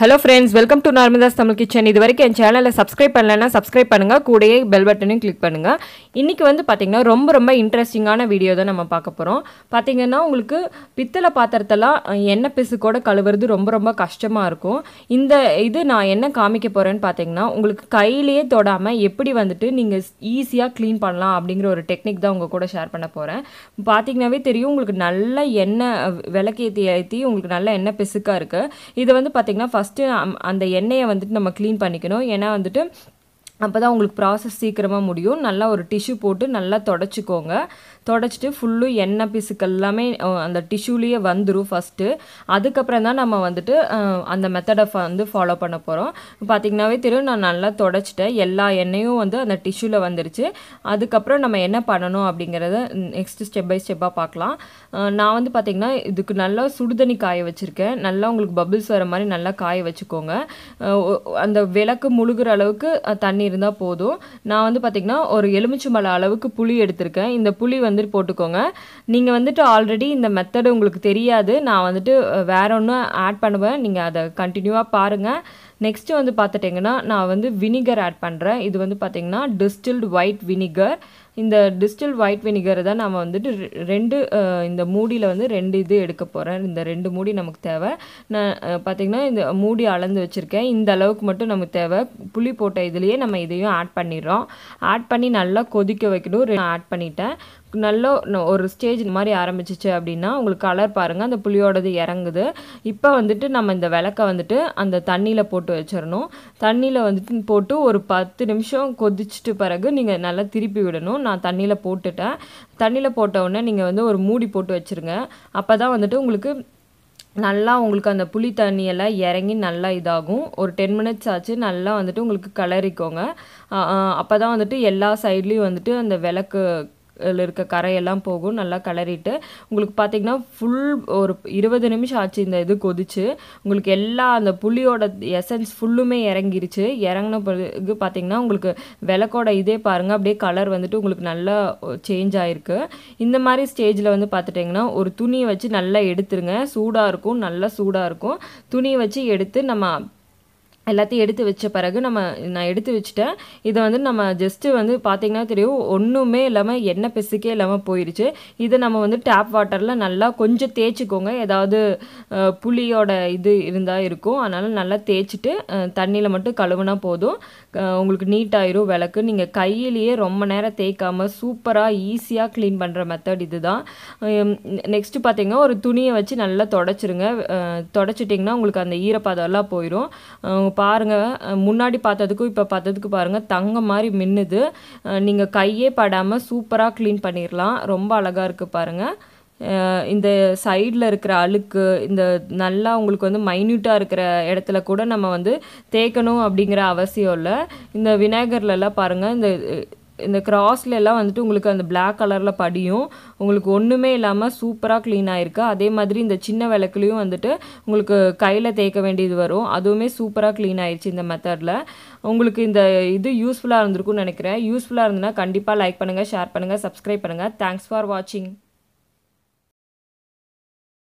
hello friends welcome to Narmada's Tamil kitchen இது வரைக்கும் என் சேனலில் சப்ஸ்கிரைப் பண்ணலைன்னா சப்ஸ்கிரைப் பண்ணுங்கள் கூடயே பெல் பட்டனையும் கிளிக் பண்ணுங்கள் இன்றைக்கி வந்து பார்த்திங்கன்னா ரொம்ப ரொம்ப இன்ட்ரெஸ்டிங்கான வீடியோ தான் நம்ம பார்க்க போகிறோம் பார்த்திங்கன்னா உங்களுக்கு பித்தளை பாத்திரத்தெல்லாம் எண்ணெய் பிசுக்கோடு கழுவுறது ரொம்ப ரொம்ப கஷ்டமாக இருக்கும் இந்த இது நான் என்ன காமிக்க போகிறேன்னு பார்த்தீங்கன்னா உங்களுக்கு கையிலேயே தொடாமல் எப்படி வந்துட்டு நீங்கள் ஈஸியாக க்ளீன் பண்ணலாம் அப்படிங்கிற ஒரு டெக்னிக் தான் உங்கள் கூட ஷேர் பண்ண போகிறேன் பார்த்திங்கனாவே தெரியும் உங்களுக்கு நல்ல எண்ணெய் விளக்கேற்றி ஏற்றி உங்களுக்கு நல்ல எண்ணெய் பிசுக்காக இருக்குது இது வந்து பார்த்திங்கன்னா ஃபஸ்ட்டு அந்த எண்ணெயை வந்துட்டு நம்ம க்ளீன் பண்ணிக்கணும் ஏன்னா வந்துட்டு அப்போ தான் உங்களுக்கு ப்ராசஸ் சீக்கிரமாக முடியும் நல்லா ஒரு டிஷ்யூ போட்டு நல்லா தொடச்சிக்கோங்க தொடச்சிட்டு ஃபுல்லும் எண்ணெய் பிசுக்கு எல்லாமே அந்த டிஷ்யூலேயே வந்துடும் ஃபஸ்ட்டு அதுக்கப்புறம் தான் நம்ம வந்துட்டு அந்த மெத்தடை வந்து ஃபாலோ பண்ண போகிறோம் பார்த்திங்கனாவே தெரியும் நான் நல்லா தொடச்சிட்டேன் எல்லா எண்ணெயும் வந்து அந்த டிஷ்யூவில் வந்துருச்சு அதுக்கப்புறம் நம்ம என்ன பண்ணணும் அப்படிங்கிறத நெக்ஸ்ட்டு ஸ்டெப் பை ஸ்டெப்பாக பார்க்கலாம் நான் வந்து பார்த்திங்கன்னா இதுக்கு நல்லா சுடுதண்ணி காய வச்சுருக்கேன் நல்லா உங்களுக்கு பபிள்ஸ் வர மாதிரி நல்லா காய வச்சுக்கோங்க அந்த விளக்கு முழுகிற அளவுக்கு தண்ணி பண்ணியிருந்தால் போதும் நான் வந்து பார்த்திங்கன்னா ஒரு எலுமிச்சம்பழ அளவுக்கு புளி எடுத்திருக்கேன் இந்த புளி வந்துட்டு போட்டுக்கோங்க நீங்கள் வந்துட்டு ஆல்ரெடி இந்த மெத்தடு உங்களுக்கு தெரியாது நான் வந்துட்டு வேற ஒன்றும் ஆட் பண்ணுவேன் நீங்கள் அதை கண்டினியூவாக பாருங்கள் நெக்ஸ்ட்டு வந்து பார்த்துட்டிங்கன்னா நான் வந்து வினிகர் ஆட் பண்ணுறேன் இது வந்து பார்த்திங்கன்னா டிஸ்டில்டு ஒயிட் வினிகர் இந்த டிஸ்டில் ஒயிட் வினிகரை தான் நம்ம வந்துட்டு ரெண்டு இந்த மூடியில் வந்து ரெண்டு இது எடுக்க போகிறேன் இந்த ரெண்டு மூடி நமக்கு தேவை நான் பார்த்திங்கன்னா இந்த மூடி அளந்து வச்சுருக்கேன் இந்த அளவுக்கு மட்டும் நமக்கு தேவை புளி போட்ட இதுலேயே நம்ம இதையும் ஆட் பண்ணிடுறோம் ஆட் பண்ணி நல்லா கொதிக்க வைக்கணும் ஆட் பண்ணிட்டேன் நல்ல ஒரு ஸ்டேஜ் இந்த மாதிரி ஆரம்பிச்சிச்சு அப்படின்னா உங்களுக்கு கலர் பாருங்கள் அந்த புளியோடது இறங்குது இப்போ வந்துட்டு நம்ம இந்த விளக்க வந்துட்டு அந்த தண்ணியில் போட்டு வச்சிடணும் தண்ணியில் வந்துட்டு போட்டு ஒரு பத்து நிமிஷம் கொதிச்சிட்டு பிறகு நீங்கள் நல்லா திருப்பி விடணும் நான் தண்ணியில் போட்டுட்டேன் தண்ணியில் போட்ட உடனே நீங்கள் வந்து ஒரு மூடி போட்டு வச்சுருங்க அப்போ தான் வந்துட்டு உங்களுக்கு நல்லா உங்களுக்கு அந்த புளி தண்ணியெல்லாம் இறங்கி நல்லா இதாகும் ஒரு டென் மினிட்ஸ் ஆச்சு நல்லா வந்துட்டு உங்களுக்கு கலரிக்கோங்க அப்போ தான் வந்துட்டு எல்லா சைட்லேயும் வந்துட்டு அந்த விளக்கு இருக்க கரையெல்லாம் போகும் நல்லா கலரிட்டு உங்களுக்கு பார்த்திங்கன்னா ஃபுல் ஒரு இருபது நிமிஷம் ஆச்சு இந்த இது கொதிச்சு உங்களுக்கு எல்லா அந்த புளியோட எசன்ஸ் ஃபுல்லுமே இறங்கிருச்சு இறங்கின பிறகு பார்த்திங்கன்னா உங்களுக்கு விளக்கோட இதே பாருங்கள் அப்படியே கலர் வந்துட்டு உங்களுக்கு நல்லா சேஞ்ச் ஆகிருக்கு இந்த மாதிரி ஸ்டேஜில் வந்து பார்த்துட்டிங்கன்னா ஒரு துணியை வச்சு நல்லா எடுத்துருங்க சூடாக இருக்கும் நல்லா சூடாக இருக்கும் துணியை வச்சு எடுத்து நம்ம எல்லாத்தையும் எடுத்து வச்ச பிறகு நம்ம நான் எடுத்து வச்சுட்டேன் இதை வந்து நம்ம ஜஸ்ட்டு வந்து பார்த்தீங்கன்னா தெரியும் ஒன்றுமே இல்லாமல் எண்ணெய் பிசுக்கே இல்லாமல் போயிடுச்சு இதை நம்ம வந்து டேப் வாட்டரில் நல்லா கொஞ்சம் தேய்ச்சிக்கோங்க ஏதாவது புளியோட இது இருந்தால் இருக்கும் அதனால் நல்லா தேய்ச்சிட்டு தண்ணியில் மட்டும் கழுவுனா போதும் உங்களுக்கு நீட்டாயிரும் விளக்கு நீங்கள் கையிலேயே ரொம்ப நேரம் தேய்க்காமல் சூப்பராக ஈஸியாக க்ளீன் பண்ணுற மெத்தட் இது தான் நெக்ஸ்ட்டு பார்த்தீங்கன்னா ஒரு துணியை வச்சு நல்லா தொடச்சிருங்க தொடச்சிட்டிங்கன்னா உங்களுக்கு அந்த ஈரப்பாதம் எல்லாம் போயிடும் பாருங்கள் முன்னாடி பார்த்ததுக்கும் இப்போ பார்த்ததுக்கு பாருங்கள் தங்கம் மாதிரி மின்னுது நீங்கள் கையே படாமல் சூப்பராக க்ளீன் பண்ணிடலாம் ரொம்ப அழகாக இருக்குது பாருங்கள் இந்த சைடில் இருக்கிற அழுக்கு இந்த நல்லா உங்களுக்கு வந்து மைன்யூட்டாக இருக்கிற இடத்துல கூட நம்ம வந்து தேய்க்கணும் அப்படிங்கிற அவசியம் இல்லை இந்த விநாயகர்லலாம் பாருங்கள் இந்த இந்த கிராஸில் எல்லாம் வந்துட்டு உங்களுக்கு அந்த பிளாக் கலரில் படியும் உங்களுக்கு ஒன்றுமே இல்லாமல் சூப்பராக க்ளீன் ஆகிருக்கு அதே மாதிரி இந்த சின்ன விளக்குலேயும் வந்துட்டு உங்களுக்கு கையில் தேய்க்க வேண்டியது வரும் அதுவுமே சூப்பராக க்ளீன் ஆயிடுச்சு இந்த மெத்தடில் உங்களுக்கு இந்த இது யூஸ்ஃபுல்லாக இருந்திருக்கும்னு நினைக்கிறேன் யூஸ்ஃபுல்லாக இருந்ததுன்னா கண்டிப்பாக லைக் பண்ணுங்கள் ஷேர் பண்ணுங்கள் சப்ஸ்கிரைப் பண்ணுங்கள் தேங்க்ஸ் ஃபார் வாட்சிங்